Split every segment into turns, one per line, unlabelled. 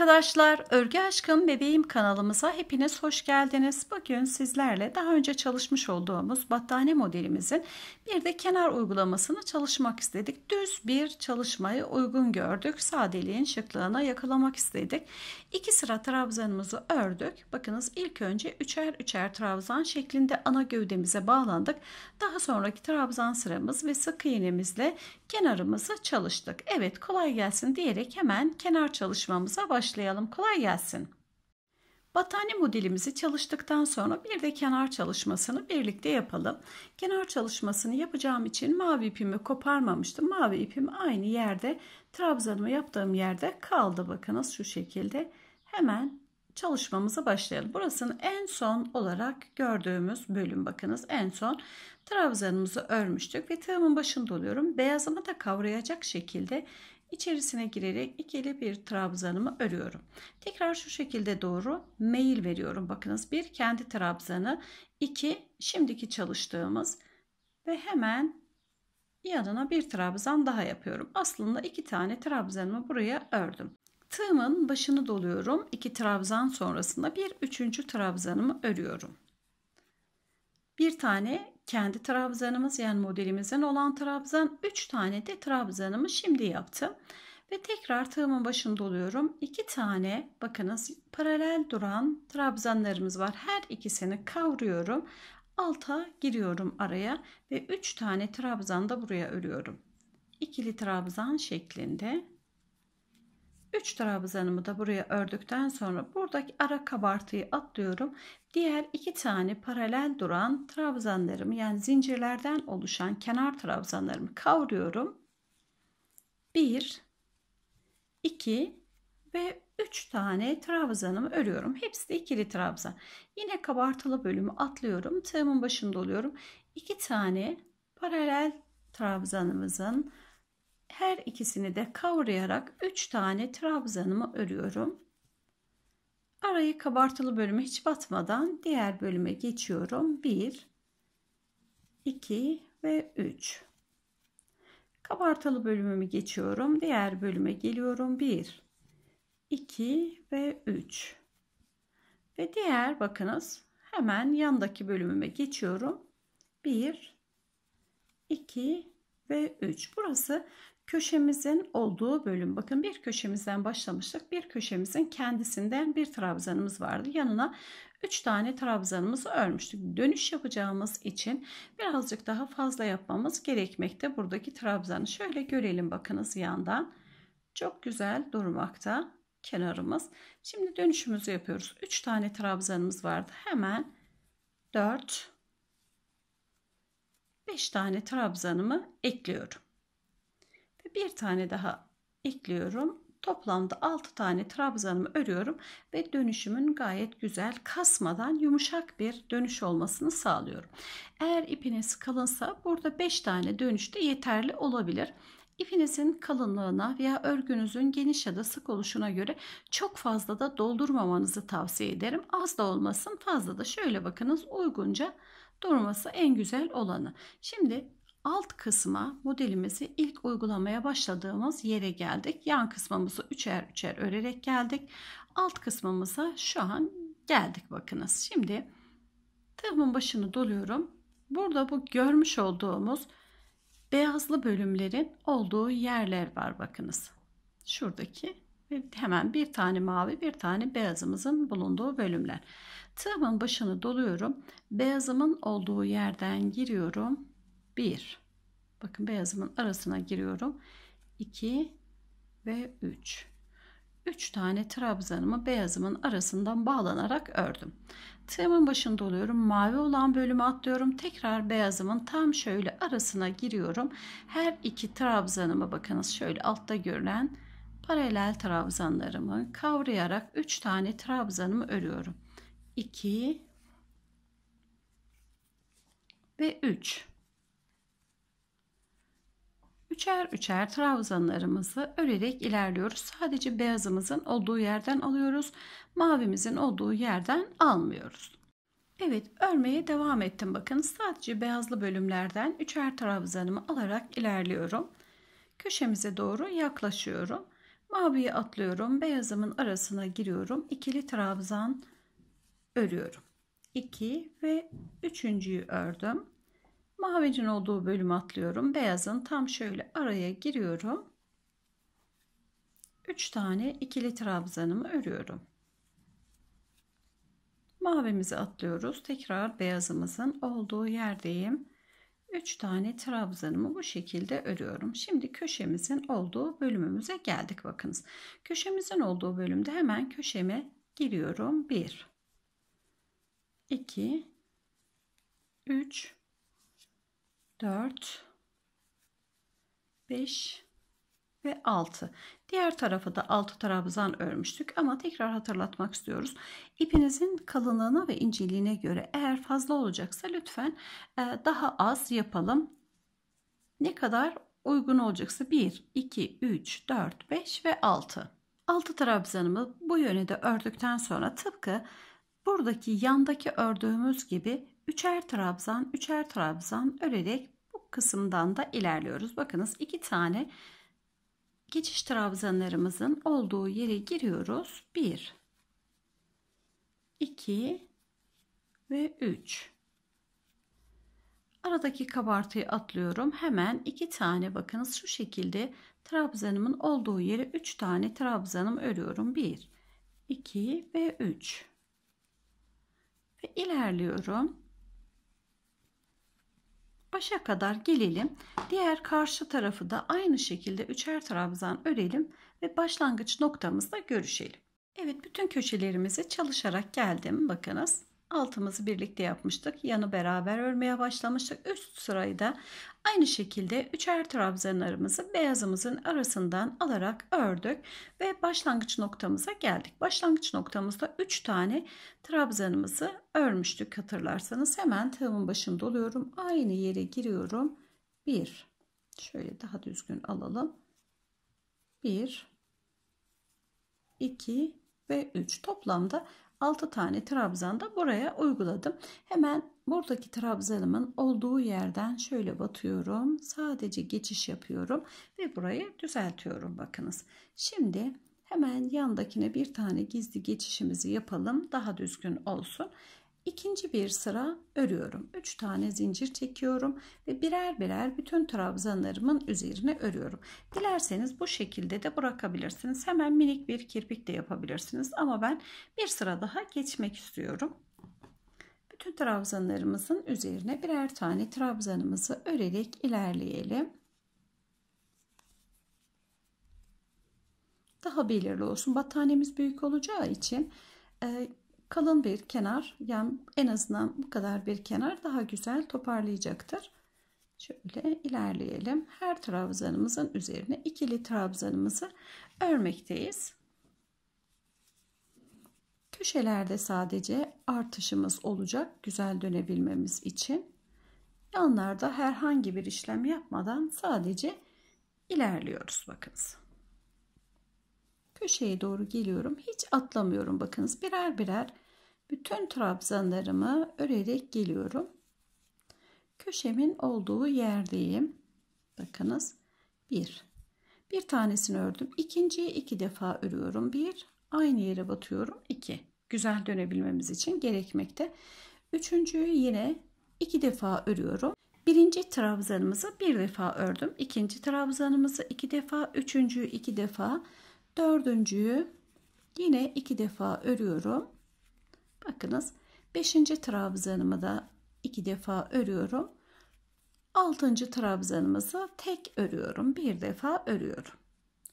arkadaşlar, Örgü Aşkım Bebeğim kanalımıza hepiniz hoş geldiniz. Bugün sizlerle daha önce çalışmış olduğumuz battaniye modelimizin bir de kenar uygulamasını çalışmak istedik. Düz bir çalışmayı uygun gördük. Sadeliğin şıklığına yakalamak istedik. İki sıra trabzanımızı ördük. Bakınız ilk önce üçer üçer trabzan şeklinde ana gövdemize bağlandık. Daha sonraki trabzan sıramız ve sık iğnemizle kenarımızı çalıştık. Evet kolay gelsin diyerek hemen kenar çalışmamıza başladık başlayalım. Kolay gelsin. Battaniye modelimizi çalıştıktan sonra bir de kenar çalışmasını birlikte yapalım. Kenar çalışmasını yapacağım için mavi ipimi koparmamıştım. Mavi ipim aynı yerde trabzanımı yaptığım yerde kaldı. Bakınız şu şekilde. Hemen çalışmamıza başlayalım. Burasının en son olarak gördüğümüz bölüm bakınız en son trabzanımızı örmüştük ve tığımın başını doluyorum. Beyazımı da kavrayacak şekilde İçerisine girerek ikili bir trabzanımı örüyorum. Tekrar şu şekilde doğru mail veriyorum. Bakınız bir kendi trabzanı, iki şimdiki çalıştığımız ve hemen yanına bir trabzan daha yapıyorum. Aslında iki tane trabzanımı buraya ördüm. Tığımın başını doluyorum. İki trabzan sonrasında bir üçüncü trabzanımı örüyorum. Bir tane kendi trabzanımız yani modelimizin olan trabzan 3 tane de trabzanımı şimdi yaptım. Ve tekrar tığımın başını doluyorum 2 tane bakınız paralel duran trabzanlarımız var. Her ikisini kavruyorum. Alta giriyorum araya ve 3 tane trabzan da buraya örüyorum. ikili trabzan şeklinde 3 trabzanımı da buraya ördükten sonra buradaki ara kabartıyı atlıyorum. Diğer iki tane paralel duran trabzanlarımı yani zincirlerden oluşan kenar trabzanlarımı kavuruyorum. 1 2 ve 3 tane trabzanımı örüyorum. Hepsi de ikili trabzan. Yine kabartılı bölümü atlıyorum. Tığımın başında oluyorum. 2 tane paralel trabzanımızın her ikisini de kavrayarak 3 tane trabzanımı örüyorum. Arayı kabartılı bölüme hiç batmadan diğer bölüme geçiyorum. 1 2 ve 3. Kabartılı bölümümü geçiyorum. Diğer bölüme geliyorum. 1 2 ve 3. Ve diğer bakınız hemen yandaki bölümüme geçiyorum. 1 2 ve 3. Burası köşemizin olduğu bölüm. Bakın bir köşemizden başlamıştık. Bir köşemizin kendisinden bir trabzanımız vardı. Yanına 3 tane trabzanımızı örmüştük. Dönüş yapacağımız için birazcık daha fazla yapmamız gerekmekte. Buradaki trabzanı şöyle görelim bakınız yandan. Çok güzel durmakta kenarımız. Şimdi dönüşümüzü yapıyoruz. 3 tane trabzanımız vardı. Hemen 4 5 tane trabzanımı ekliyorum bir tane daha ekliyorum. Toplamda 6 tane trabzanımı örüyorum ve dönüşümün gayet güzel kasmadan yumuşak bir dönüş olmasını sağlıyorum. Eğer ipiniz kalınsa burada 5 tane dönüş de yeterli olabilir. İpinizin kalınlığına veya örgünüzün geniş ya da sık oluşuna göre çok fazla da doldurmamanızı tavsiye ederim. Az da olmasın fazla da şöyle bakınız uygunca durması en güzel olanı. Şimdi alt kısma modelimizi ilk uygulamaya başladığımız yere geldik. Yan kısmımızı üçer üçer örerek geldik. Alt kısmımıza şu an geldik bakınız. Şimdi tığımın başını doluyorum. Burada bu görmüş olduğumuz beyazlı bölümlerin olduğu yerler var bakınız. Şuradaki hemen bir tane mavi bir tane beyazımızın bulunduğu bölümler. Tığımın başını doluyorum. Beyazımın olduğu yerden giriyorum 1 bakın beyazımın arasına giriyorum 2 ve 3 3 tane trabzanımı beyazımın arasından bağlanarak ördüm tığımın başında oluyorum mavi olan bölümü atlıyorum tekrar beyazımın tam şöyle arasına giriyorum her iki trabzanımı bakınız şöyle altta görülen paralel trabzanlarımı kavrayarak 3 tane trabzanımı örüyorum 2 ve 3 Üçer üçer trabzanlarımızı örerek ilerliyoruz. Sadece beyazımızın olduğu yerden alıyoruz. Mavimizin olduğu yerden almıyoruz. Evet örmeye devam ettim. Bakın sadece beyazlı bölümlerden üçer trabzanımı alarak ilerliyorum. Köşemize doğru yaklaşıyorum. Maviyi atlıyorum. Beyazımın arasına giriyorum. İkili trabzan örüyorum. 2 ve üçüncüyü ördüm. Mavicin olduğu bölüm atlıyorum. Beyazın tam şöyle araya giriyorum. 3 tane ikili trabzanımı örüyorum. Mavimizi atlıyoruz. Tekrar beyazımızın olduğu yerdeyim. 3 tane trabzanımı bu şekilde örüyorum. Şimdi köşemizin olduğu bölümümüze geldik bakınız. Köşemizin olduğu bölümde hemen köşeme giriyorum. 1 2 3 4 5 ve 6 diğer tarafı da 6 trabzan örmüştük ama tekrar hatırlatmak istiyoruz ipinizin kalınlığına ve inceliğine göre eğer fazla olacaksa lütfen e, daha az yapalım ne kadar uygun olacaksa 1 2 3 4 5 ve 6 6 trabzanımı bu yönde ördükten sonra tıpkı buradaki yandaki ördüğümüz gibi üçer trabzan, üçer trabzan örerek bu kısımdan da ilerliyoruz. Bakınız iki tane geçiş trabzanlarımızın olduğu yere giriyoruz. 1 2 ve 3 Aradaki kabartıyı atlıyorum. Hemen iki tane bakınız şu şekilde trabzanımın olduğu yere 3 tane trabzanım örüyorum. 1 2 ve 3 ve ilerliyorum başa kadar gelelim. Diğer karşı tarafı da aynı şekilde üçer trabzan örelim ve başlangıç noktamızda görüşelim. Evet bütün köşelerimizi çalışarak geldim. Bakınız altımızı birlikte yapmıştık. Yanı beraber örmeye başlamıştık. Üst sırayı da aynı şekilde üçer trabzanlarımızı beyazımızın arasından alarak ördük ve başlangıç noktamıza geldik. Başlangıç noktamızda 3 tane trabzanımızı örmüştük hatırlarsanız. Hemen tığımın başını doluyorum. Aynı yere giriyorum. 1 şöyle daha düzgün alalım. 1 2 ve 3 toplamda 6 tane trabzan da buraya uyguladım. Hemen buradaki trabzanımın olduğu yerden şöyle batıyorum. Sadece geçiş yapıyorum ve burayı düzeltiyorum bakınız. Şimdi hemen yandakine bir tane gizli geçişimizi yapalım. Daha düzgün olsun. İkinci bir sıra örüyorum. 3 tane zincir çekiyorum ve birer birer bütün trabzanlarımın üzerine örüyorum. Dilerseniz bu şekilde de bırakabilirsiniz. Hemen minik bir kirpik de yapabilirsiniz ama ben bir sıra daha geçmek istiyorum. Bütün trabzanlarımızın üzerine birer tane trabzanımızı örerek ilerleyelim. Daha belirli olsun. Battaniyemiz büyük olacağı için e, kalın bir kenar yani en azından bu kadar bir kenar daha güzel toparlayacaktır. Şöyle ilerleyelim. Her trabzanımızın üzerine ikili trabzanımızı örmekteyiz. Köşelerde sadece artışımız olacak güzel dönebilmemiz için. Yanlarda herhangi bir işlem yapmadan sadece ilerliyoruz bakınız. Köşeye doğru geliyorum. Hiç atlamıyorum bakınız. Birer birer bütün trabzanlarımı örerek geliyorum. Köşemin olduğu yerdeyim. Bakınız. 1. Bir tanesini ördüm. İkinciyi iki defa örüyorum. 1. Aynı yere batıyorum. 2. Güzel dönebilmemiz için gerekmekte. Üçüncüyü yine iki defa örüyorum. Birinci trabzanımızı bir defa ördüm. İkinci trabzanımızı iki defa. Üçüncüyü iki defa. Dördüncüyü yine iki defa örüyorum. Bakınız 5. trabzanımı da iki defa örüyorum. 6. trabzanımızı tek örüyorum. Bir defa örüyorum.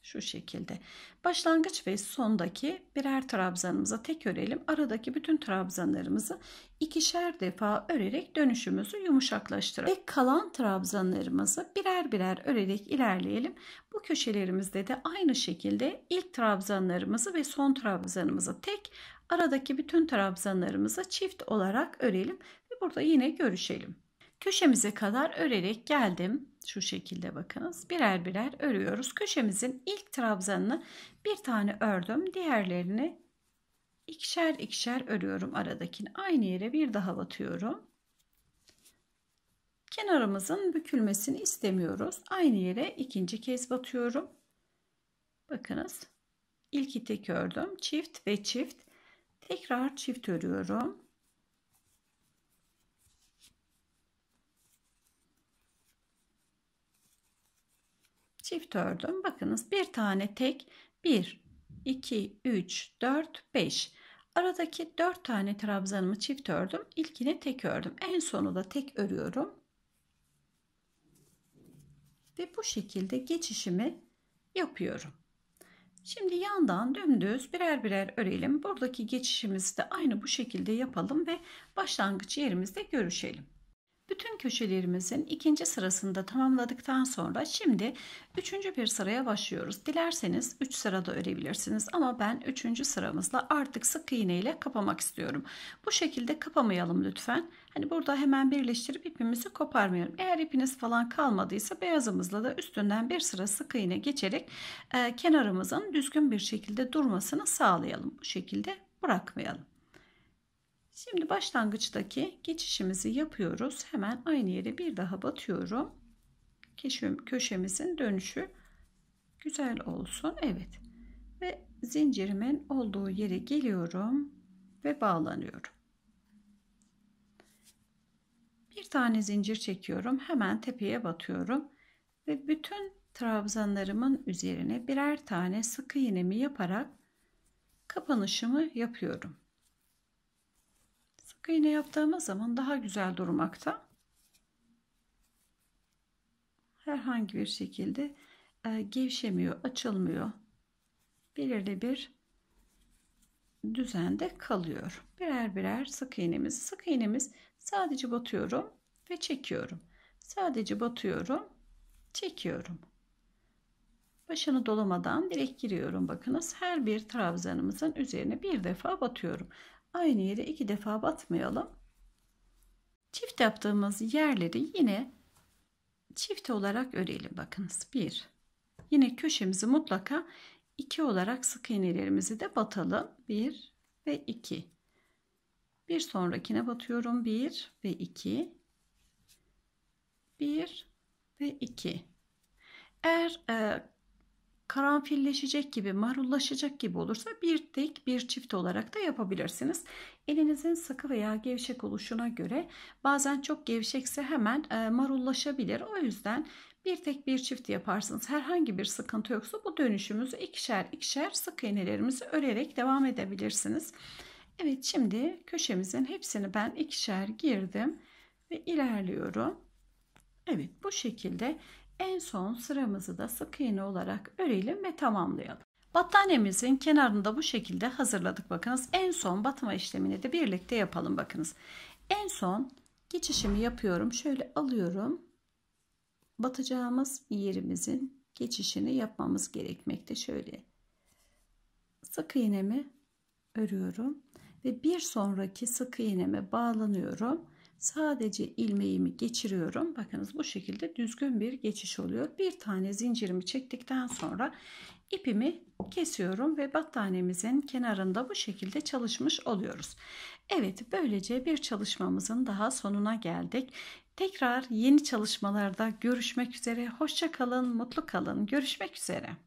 Şu şekilde. Başlangıç ve sondaki birer trabzanımıza tek örelim. Aradaki bütün trabzanlarımızı ikişer defa örerek dönüşümüzü yumuşaklaştıralım. Ve kalan trabzanlarımızı birer birer örerek ilerleyelim. Bu köşelerimizde de aynı şekilde ilk trabzanlarımızı ve son trabzanımızı tek Aradaki bütün trabzanlarımızı çift olarak örelim ve burada yine görüşelim. Köşemize kadar örerek geldim. Şu şekilde bakınız. Birer birer örüyoruz. Köşemizin ilk trabzanını bir tane ördüm. Diğerlerini ikişer ikişer örüyorum aradakini. Aynı yere bir daha batıyorum. Kenarımızın bükülmesini istemiyoruz. Aynı yere ikinci kez batıyorum. Bakınız. İlk tek ördüm. Çift ve çift Tekrar çift örüyorum. Çift ördüm. Bakınız bir tane tek 1, 2, 3, 4, 5. Aradaki 4 tane trabzanımı çift ördüm. İlkine tek ördüm. En sonu da tek örüyorum. Ve bu şekilde geçişimi yapıyorum. Şimdi yandan dümdüz birer birer örelim. Buradaki geçişimizi de aynı bu şekilde yapalım ve başlangıç yerimizde görüşelim bütün köşelerimizin ikinci sırasında tamamladıktan sonra şimdi üçüncü bir sıraya başlıyoruz. Dilerseniz üç sırada örebilirsiniz ama ben üçüncü sıramızla artık sık iğne ile kapamak istiyorum. Bu şekilde kapamayalım lütfen. Hani burada hemen birleştirip ipimizi koparmayalım. Eğer ipiniz falan kalmadıysa beyazımızla da üstünden bir sıra sık iğne geçerek e, kenarımızın düzgün bir şekilde durmasını sağlayalım. Bu şekilde bırakmayalım. Şimdi başlangıçtaki geçişimizi yapıyoruz. Hemen aynı yere bir daha batıyorum. Köşem, köşemizin dönüşü güzel olsun. Evet. Ve zincirimin olduğu yere geliyorum ve bağlanıyorum. Bir tane zincir çekiyorum. Hemen tepeye batıyorum ve bütün trabzanlarımın üzerine birer tane sık iğnemi yaparak kapanışımı yapıyorum. Sık iğne yaptığımız zaman daha güzel durmakta. Herhangi bir şekilde e, gevşemiyor, açılmıyor. Belirli bir düzende kalıyor. Birer birer sık iğnemiz. Sık iğnemiz sadece batıyorum ve çekiyorum. Sadece batıyorum, çekiyorum. Başını dolamadan direkt giriyorum. Bakınız her bir trabzanımızın üzerine bir defa batıyorum aynı yere iki defa batmayalım. Çift yaptığımız yerleri yine çift olarak örelim. Bakınız bir. Yine köşemizi mutlaka iki olarak sık iğnelerimizi de batalım. Bir ve iki. Bir sonrakine batıyorum. Bir ve iki. Bir ve iki. Eğer e, karanfilleşecek gibi, marullaşacak gibi olursa bir tek bir çift olarak da yapabilirsiniz. Elinizin sıkı veya gevşek oluşuna göre bazen çok gevşekse hemen e, marullaşabilir. O yüzden bir tek bir çift yaparsınız. Herhangi bir sıkıntı yoksa bu dönüşümüzü ikişer ikişer sık iğnelerimizi örerek devam edebilirsiniz. Evet şimdi köşemizin hepsini ben ikişer girdim ve ilerliyorum. Evet bu şekilde en son sıramızı da sık iğne olarak örelim ve tamamlayalım. Battaniyemizin kenarını da bu şekilde hazırladık bakınız. En son batma işlemini de birlikte yapalım bakınız. En son geçişimi yapıyorum. Şöyle alıyorum. Batacağımız yerimizin geçişini yapmamız gerekmekte. Şöyle sık iğnemi örüyorum ve bir sonraki sık iğneme bağlanıyorum Sadece ilmeğimi geçiriyorum. Bakınız bu şekilde düzgün bir geçiş oluyor. Bir tane zincirimi çektikten sonra ipimi kesiyorum ve battanemizin kenarında bu şekilde çalışmış oluyoruz. Evet böylece bir çalışmamızın daha sonuna geldik. Tekrar yeni çalışmalarda görüşmek üzere. Hoşça kalın, mutlu kalın. Görüşmek üzere.